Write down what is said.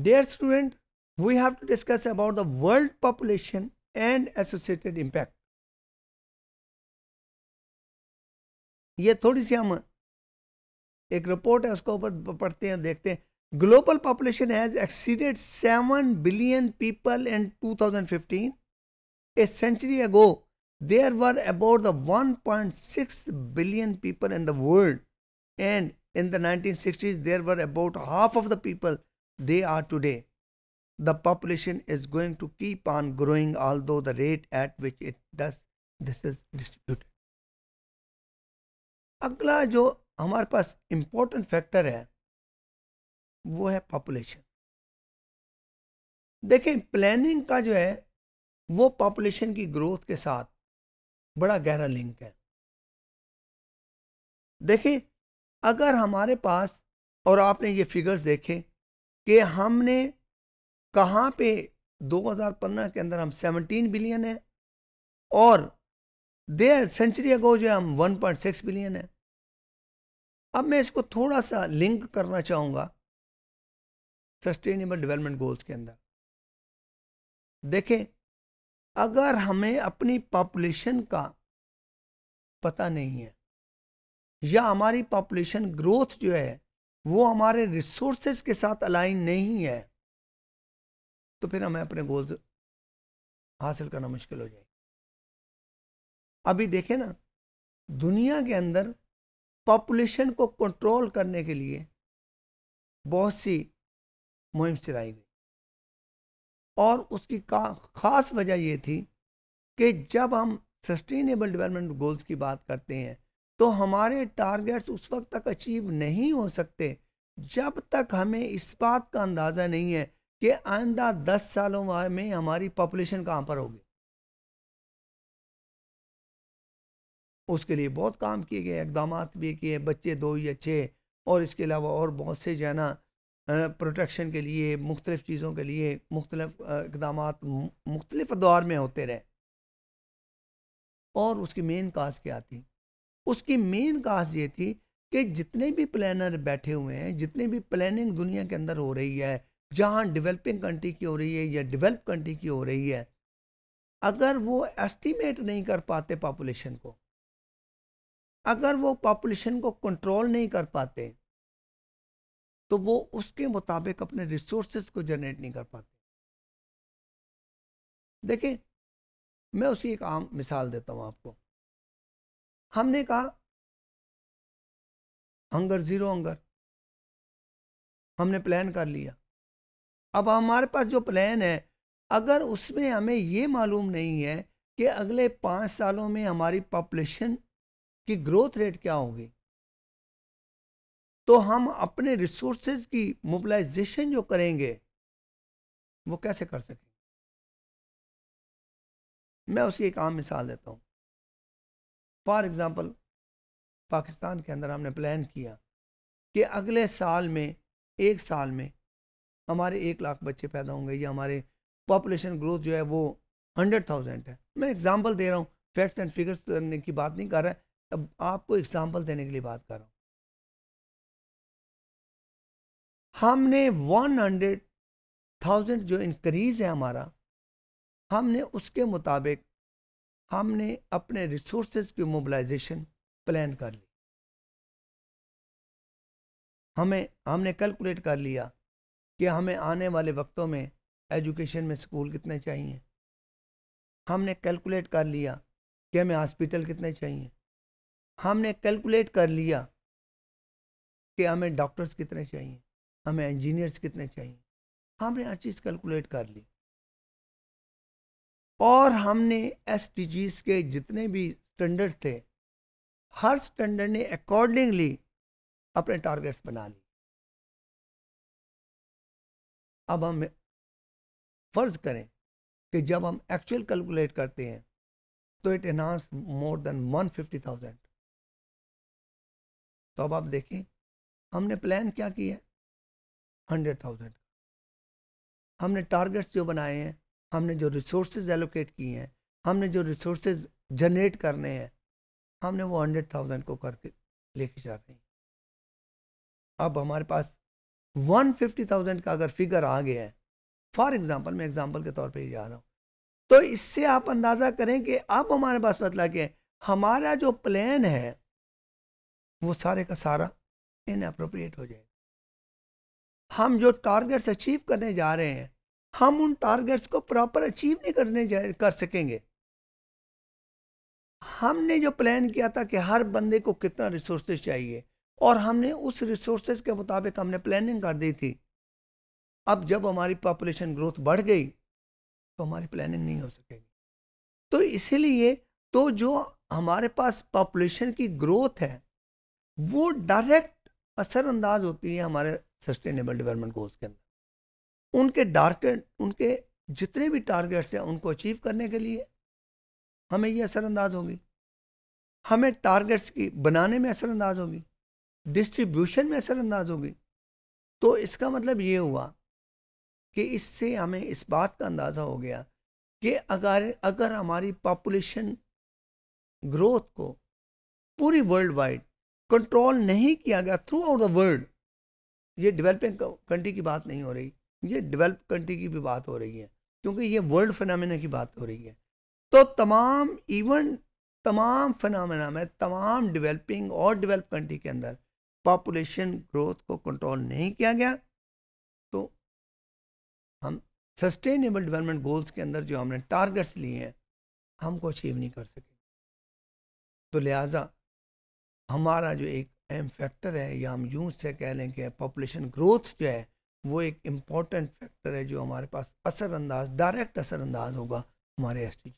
Dear student, we have to discuss about the world population and associated impact. ये थोड़ी सी हम एक report है उसको ऊपर पढ़ते हैं देखते हैं global population has exceeded seven billion people in 2015 a century ago there were about the 1.6 billion people in the world and in the 1960s there were about half of the people they are today, the population is going to keep on growing, although the rate at which it does this is distributed. अगला जो हमारे पास important factor है वो है population देखें planning का जो है वो पॉपुलेशन की ग्रोथ के साथ बड़ा गहरा लिंक है देखें अगर हमारे पास और आपने ये फिगर्स देखे कि हमने कहाँ पे 2015 के अंदर हम 17 बिलियन है और देर सेंचुरी अगो जो है हम 1.6 बिलियन है अब मैं इसको थोड़ा सा लिंक करना चाहूँगा सस्टेनेबल डेवलपमेंट गोल्स के अंदर देखें अगर हमें अपनी पॉपुलेशन का पता नहीं है या हमारी पॉपुलेशन ग्रोथ जो है वो हमारे रिसोर्सेज के साथ अलाइन नहीं है तो फिर हमें अपने गोल्स हासिल करना मुश्किल हो जाएगा अभी देखें ना दुनिया के अंदर पॉपुलेशन को कंट्रोल करने के लिए बहुत सी मुहिम चलाई गई और उसकी का ख़ास वजह ये थी कि जब हम सस्टेनेबल डेवलपमेंट गोल्स की बात करते हैं तो हमारे टारगेट्स उस वक्त तक अचीव नहीं हो सकते जब तक हमें इस बात का अंदाज़ा नहीं है कि आइंदा दस सालों में हमारी पॉपुलेशन कहाँ पर होगी उसके लिए बहुत काम किए गए इकदाम भी किए बच्चे दो ही अच्छे और इसके अलावा और बहुत से जो है ना प्रोटेक्शन के लिए मुख्तलिफ़ चीज़ों के लिए मुख्तलिफ इकदाम मुख्तलिफ दौर में होते रहे और उसकी मेन काज क्या थी उसकी मेन काज ये थी कि जितने भी प्लानर बैठे हुए हैं जितने भी प्लानिंग दुनिया के अंदर हो रही है जहाँ डेवलपिंग कंट्री की हो रही है या डेवलप कंट्री की हो रही है अगर वो एस्टिमेट नहीं कर पाते पॉपुलेशन को अगर वो पॉपुलेशन को कंट्रोल नहीं कर पाते तो वो उसके मुताबिक अपने रिसोर्सेज को जनरेट नहीं कर पाते देखें मैं उसकी एक आम मिसाल देता हूँ आपको हमने कहा अंगर जीरो अंगर हमने प्लान कर लिया अब हमारे पास जो प्लान है अगर उसमें हमें ये मालूम नहीं है कि अगले पाँच सालों में हमारी पॉपुलेशन की ग्रोथ रेट क्या होगी तो हम अपने रिसोर्सेज की मोबिलाइजेशन जो करेंगे वो कैसे कर सकेंगे मैं उसकी एक आम मिसाल देता हूँ फॉर एग्ज़ाम्पल पाकिस्तान के अंदर हमने प्लान किया कि अगले साल में एक साल में हमारे एक लाख बच्चे पैदा होंगे या हमारे पॉपुलेशन ग्रोथ जो है वो हंड्रेड थाउजेंड है मैं एग्ज़ाम्पल दे रहा हूँ फैक्ट्स एंड फिगर्स की बात नहीं कर रहा है अब आपको एग्ज़ाम्पल देने के लिए बात कर रहा हूँ हमने वन हंड्रेड थाउजेंड जो इनक्रीज़ है हमारा हमने उसके मुताबिक हमने अपने रिसोर्सेज की मोबलाइजेशन प्लान कर ली हमें हमने कैलकुलेट कर लिया कि हमें आने वाले वक्तों में एजुकेशन में स्कूल कितने चाहिए हमने कैलकुलेट कर लिया कि हमें हॉस्पिटल कितने चाहिए हमने कैलकुलेट कर लिया कि हमें डॉक्टर्स कितने चाहिए हमें इंजीनियर्स कितने चाहिए हमने हर चीज़ कैलकुलेट कर ली और हमने एस के जितने भी स्टैंडर्ड थे हर स्टैंडर्ड ने अकॉर्डिंगली अपने टारगेट्स बना लिए अब हम फर्ज करें कि जब हम एक्चुअल कैलकुलेट करते हैं तो it enhance more than one fifty thousand तो अब आप देखें हमने प्लान क्या किया हंड्रेड थाउजेंड हमने टारगेट्स जो बनाए हैं हमने जो रिसोर्सेज एलोकेट किए हैं हमने जो रिसोर्सेज जनरेट करने हैं हमने वो हंड्रेड थाउजेंड को करके लेके जा रहे हैं अब हमारे पास वन फिफ्टी थाउजेंड का अगर फिगर आ गया है फॉर एग्जाम्पल मैं एग्जाम्पल के तौर पर ही जा रहा हूँ तो इससे आप अंदाज़ा करें कि अब हमारे पास बतला मतलब के हमारा जो प्लान है वो सारे का सारा इन अप्रोप्रिएट हो जाएगा हम जो टारगेट्स अचीव करने जा रहे हैं हम उन टारगेट्स को प्रॉपर अचीव नहीं करने जा कर सकेंगे हमने जो प्लान किया था कि हर बंदे को कितना रिसोर्सेज चाहिए और हमने उस रिसोर्सेज के मुताबिक हमने प्लानिंग कर दी थी अब जब हमारी पॉपुलेशन ग्रोथ बढ़ गई तो हमारी प्लानिंग नहीं हो सकेगी तो इसीलिए तो जो हमारे पास पॉपुलेशन की ग्रोथ है वो डायरेक्ट असरअंदाज होती है हमारे सस्टेनेबल डेवलपमेंट गोल्स के अंदर उनके टारगेट उनके जितने भी टारगेट्स हैं उनको अचीव करने के लिए हमें ये असरअंदाज होगी हमें टारगेट्स की बनाने में असरअंदाज होगी डिस्ट्रीब्यूशन में असरअंदाज होगी तो इसका मतलब ये हुआ कि इससे हमें इस बात का अंदाज़ा हो गया कि अगर अगर हमारी पॉपुलेशन ग्रोथ को पूरी वर्ल्ड वाइड कंट्रोल नहीं किया गया थ्रू आउट द वर्ल्ड ये डेवलपिंग कंट्री की बात नहीं हो रही ये डेवलप कंट्री की भी बात हो रही है क्योंकि ये वर्ल्ड फिनमिना की बात हो रही है तो तमाम इवन तमाम फिनमिना में तमाम डेवलपिंग और डेवलप कंट्री के अंदर पॉपुलेशन ग्रोथ को कंट्रोल नहीं किया गया तो हम सस्टेनेबल डेवलपमेंट गोल्स के अंदर जो हमने टारगेट्स लिए हैं हमको अचीव नहीं कर सके तो लिहाजा हमारा जो एक अहम फैक्टर है या हम यूं से कह लें कि पॉपुलेशन ग्रोथ जो है वो एक इम्पॉर्टेंट फैक्टर है जो हमारे पास असरअंदाज डायरेक्ट असरअंदाज होगा हमारे एस टी